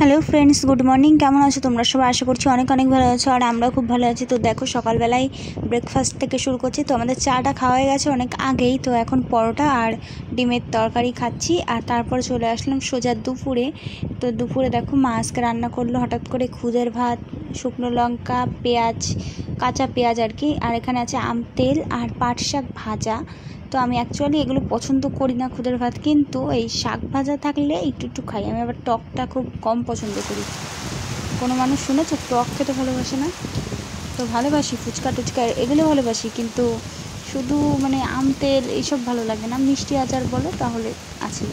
hello friends good morning কেমন আছো তোমরা সবাই আশা করছি অনেক অনেক ভালো আছো আর আমরা খুব ভালো আছি তো দেখো সকালবেলায় ব্রেকফাস্ট থেকে শুরু করছি তো আমাদের চাটা খাওয়া হয়ে গেছে অনেক আগেই তো এখন পরোটা আর ডিমের তরকারি খাচ্ছি আর তারপর চলে আসলাম সোজা দুপুরে তো দুপুরে দেখো মা আজকে রান্না করলো হঠাৎ করে খুদের ভাত শুকনো লঙ্কা পেঁয়াজ কাঁচা পেঁয়াজ আর কি আর এখানে আছে আম তেল আর পাট শাক ভাজা তো আমি অ্যাকচুয়ালি এগুলো পছন্দ করি না খুদের ভাত কিন্তু এই শাক ভাজা থাকলে একটু একটু খাই আমি আবার টকটা খুব কম পছন্দ করি কোনো মানুষ শুনেছো টক খেতে ভালোবাসে না তো ভালোবাসি ফুচকা টুচকা এগুলো ভালোবাসি কিন্তু শুধু মানে আম তেল এইসব ভালো লাগে না মিষ্টি আচার বলো তাহলে আছে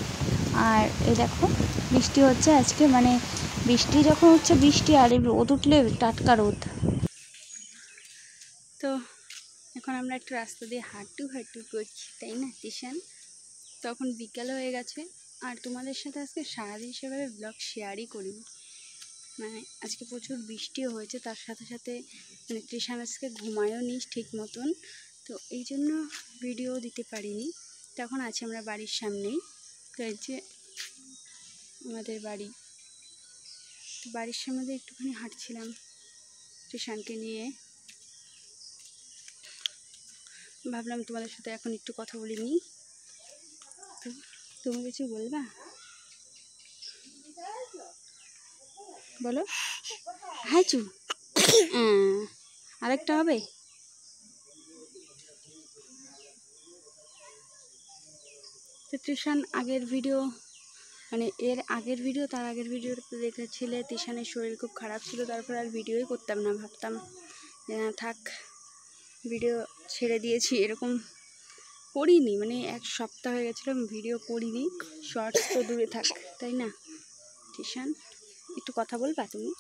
আর এ দেখো বৃষ্টি হচ্ছে আজকে মানে বৃষ্টি যখন হচ্ছে বৃষ্টি আর এই রোদ উঠলে টাটকা রোদ তো এখন আমরা একটু রাস্তা দিয়ে হাঁটু হাঁটু করছি তাই না টিশান তখন বিকাল হয়ে গেছে আর তোমাদের সাথে আজকে সারাদিন সেভাবে ব্লগ শেয়ারই করিনি মানে আজকে প্রচুর বৃষ্টিও হয়েছে তার সাথে সাথে মানে টিশান আজকে ঘুমায়ও নিস ঠিক মতন তো এই জন্য ভিডিও দিতে পারিনি তখন আছে আমরা বাড়ির সামনেই তো এই যে আমাদের বাড়ি তো বাড়ির সামনে একটুখানি হাঁটছিলাম টিউশানকে নিয়ে ভাবলাম তোমাদের সাথে এখন একটু কথা বলে নিই তো তুমি কিছু বলবা বলো হ্যাঁ চু আরেকটা হবে তো টিউশন আগের ভিডিও মানে এর আগের ভিডিও তার আগের ভিডিওতে দেখেছিলে টিশানের শরীর খুব খারাপ ছিল তারপর আর ভিডিওই করতাম না ভাবতাম যে না থাক ভিডিও ছেড়ে দিয়েছি এরকম করিনি মানে এক সপ্তাহ হয়ে গেছিলো ভিডিও করিনি শর্টস তো দূরে থাক তাই না টিশান একটু কথা বলবা তুমি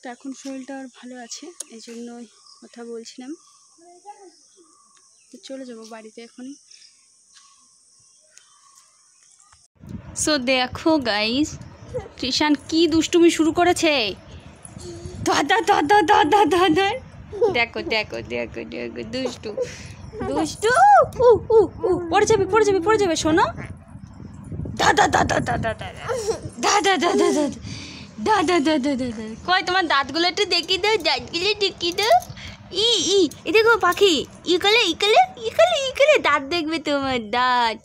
তো এখন শরীরটা আর ভালো আছে এই জন্যই কথা বলছিলাম তো চলে যাবো বাড়িতে এখন সো দেখো গাইস কৃষান কি দুষ্টুমি শুরু করেছে দাদা দাদা দাদা দাদা দেখো দেখো দেখো দেখো দুষ্টু দুষ্টু উ উ পড়ে যাবে পড়ে যাবে পড়ে যাবে শোনো দাদা দাদা দাদা দাদা দাদা দাদা দাদা দাদা দাদা দাদা কয় তোমার দাঁতগুলো একটু দেখিয়ে দাও দাঁতগুলো দেখিয়ে দাও ই ই এ দেখো পাখি ইকলে ইকলে ইকলে ইকালে দাঁত দেখবে তোমার দাঁত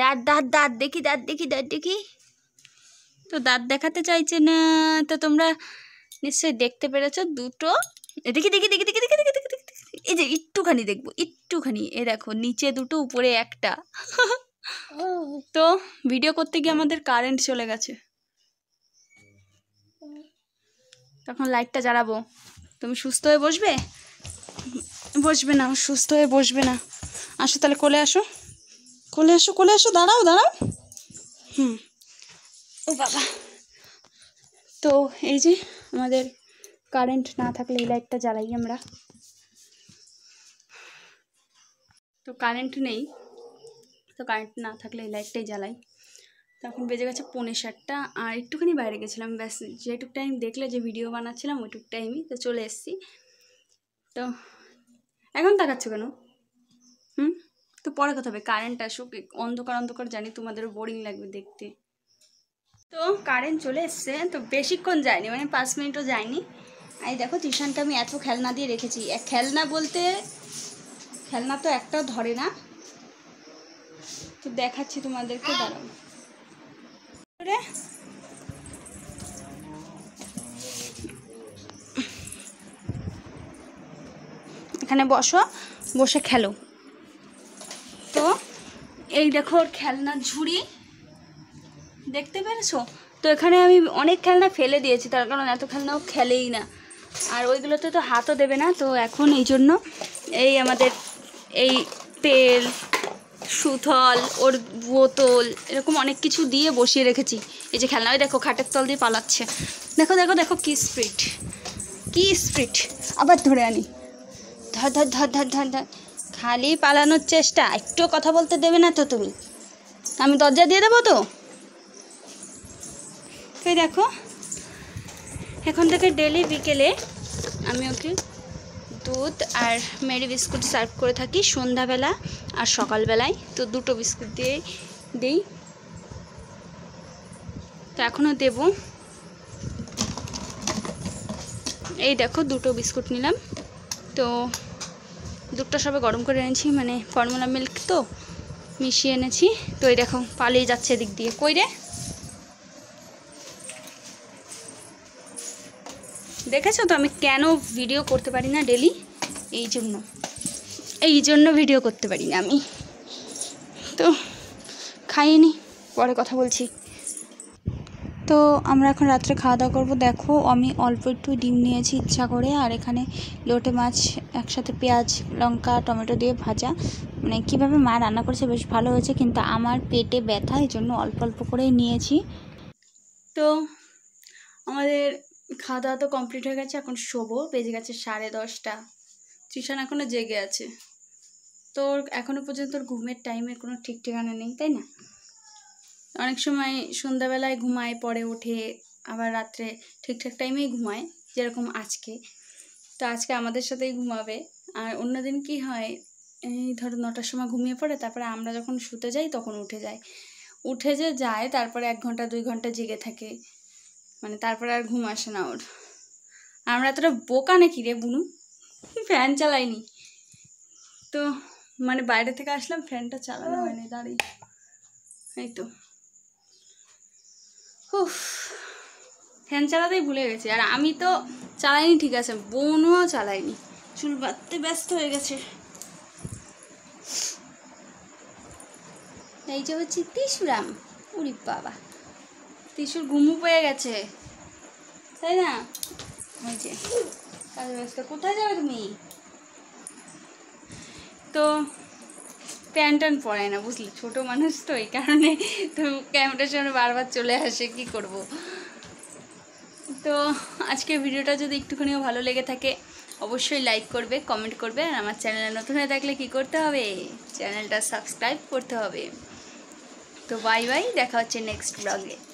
দাঁত দাঁত দাঁত দেখি দাঁত দেখি দাঁত দেখি তো দাঁত দেখাতে চাইছে না তো তোমরা নিশ্চয়ই দেখতে পেরেছ দুটো দেখি দেখি দেখি দেখি দেখি দেখি দেখি দেখি এই যে একটুখানি দেখবো একটুখানি এ দেখো নিচে দুটো উপরে একটা তো ভিডিও করতে গিয়ে আমাদের কারেন্ট চলে গেছে তখন লাইটটা জ্বালাবো তুমি সুস্থ হয়ে বসবে বসবে না সুস্থ হয়ে বসবে না আসো তাহলে কোলে আসো কোলে আসো কোলে আসো দাঁড়াও দাঁড়াও হুম ও বাবা তো এই যে আমাদের কারেন্ট না থাকলে এই লাইটটা জ্বালাই আমরা তো কারেন্ট নেই তো কারেন্ট না থাকলে এই লাইটটাই জ্বালাই তখন বেজে গেছে পৌনে সাতটা আর একটুখানি বাইরে গেছিলাম ব্যাস যেটুক টাইম দেখলে যে ভিডিও বানাচ্ছিলাম ওইটুক টাইমই তো চলে এসেছি তো এখন তাকাচ্ছ কেন হুম তো পরে কথা হবে কারেন্ট আসুক অন্ধকার অন্ধকার জানি তোমাদের বোরিং লাগবে দেখতে তো কারেন্ট চলে এসছে তো বেশিক্ষণ যায়নি মানে পাঁচ মিনিটও যায়নি আর দেখো টিউশনটা আমি এত খেলনা দিয়ে রেখেছি খেলনা বলতে খেলনা তো একটা ধরে না তো দেখাচ্ছি তোমাদেরকে দাঁড়াও এখানে বসো বসে খেলো তো এই দেখো ওর খেলনার ঝুড়ি দেখতে পেরেছো তো এখানে আমি অনেক খেলনা ফেলে দিয়েছি তার কারণ এত খেলনাও খেলেই না আর ওইগুলোতে তো হাতও দেবে না তো এখন এই জন্য এই আমাদের এই তেল সুথল ওর বোতল এরকম অনেক কিছু দিয়ে বসিয়ে রেখেছি এই যে খেলনা ওই দেখো খাটের তল দিয়ে পালাচ্ছে দেখো দেখো দেখো কি স্প্রিট কি স্প্রিট আবার ধরে আনি ধর ধর ধর ধর ধর ধর খালি পালানোর চেষ্টা একটু কথা বলতে দেবে না তো তুমি আমি দরজা দিয়ে দেবো তো তুই দেখো এখন থেকে ডেলি বিকেলে আমি ওকে দুধ আর মেরি বিস্কুট সার্ভ করে থাকি সন্ধ্যাবেলা আর সকালবেলায় তো দুটো বিস্কুট দিয়ে দিই তো এখনও দেব এই দেখো দুটো বিস্কুট নিলাম তো দুধটা সবে গরম করে এনেছি মানে ফর্মুলা মিল্ক তো মিশিয়ে এনেছি তো এই দেখো পালিয়ে যাচ্ছে এদিক দিয়ে কই রে দেখেছো তো আমি কেন ভিডিও করতে পারি না ডেলি এই জন্য এই জন্য ভিডিও করতে পারি না আমি তো খাইনি পরে কথা বলছি তো আমরা এখন রাত্রে খাওয়া দাওয়া করবো দেখো আমি অল্প একটু ডিম নিয়েছি ইচ্ছা করে আর এখানে লোটে মাছ একসাথে পেঁয়াজ লঙ্কা টমেটো দিয়ে ভাজা মানে কীভাবে মা রান্না করেছে বেশ ভালো হয়েছে কিন্তু আমার পেটে ব্যথা এই জন্য অল্প অল্প করেই নিয়েছি তো আমাদের খাওয়া দাওয়া তো কমপ্লিট হয়ে গেছে এখন শোবো বেজে গেছে সাড়ে দশটা টিউশন এখনও জেগে আছে তোর এখনও পর্যন্ত তোর ঘুমের টাইমের কোনো ঠিক ঠিকানা নেই তাই না অনেক সময় সন্ধ্যাবেলায় ঘুমায় পরে ওঠে আবার রাত্রে ঠিকঠাক টাইমেই ঘুমায় যেরকম আজকে তো আজকে আমাদের সাথেই ঘুমাবে আর অন্যদিন কি হয় এই ধরো নটার সময় ঘুমিয়ে পড়ে তারপরে আমরা যখন শুতে যাই তখন উঠে যাই উঠে যে যায় তারপরে এক ঘন্টা দুই ঘন্টা জেগে থাকে মানে তারপরে আর ঘুম আসে না ওর আমরা এতটা বোকা নাকি রে বুনু ফ্যান চালাইনি তো মানে বাইরে থেকে আসলাম ফ্যানটা চালানো হয়নি দাঁড়িয়ে এই তো উফ ফ্যান চালাতেই ভুলে গেছি আর আমি তো চালাইনি ঠিক আছে বোনও চালাইনি চুল বাঁধতে ব্যস্ত হয়ে গেছে এই যে হচ্ছে তিসুরাম উড়ি বাবা তিসুর ঘুমু পেয়ে গেছে তাই না ওই যে কাজ ব্যস্ত কোথায় যাবে তুমি তো প্যান ট্যান পরে না বুঝলি ছোট মানুষ তো এই কারণে তো ক্যামেরার সামনে বারবার চলে আসে কি করব তো আজকের ভিডিওটা যদি একটুখানিও ভালো লেগে থাকে অবশ্যই লাইক করবে কমেন্ট করবে আর আমার চ্যানেলে নতুন হয়ে থাকলে কী করতে হবে চ্যানেলটা সাবস্ক্রাইব করতে হবে তো বাই বাই দেখা হচ্ছে নেক্সট ব্লগে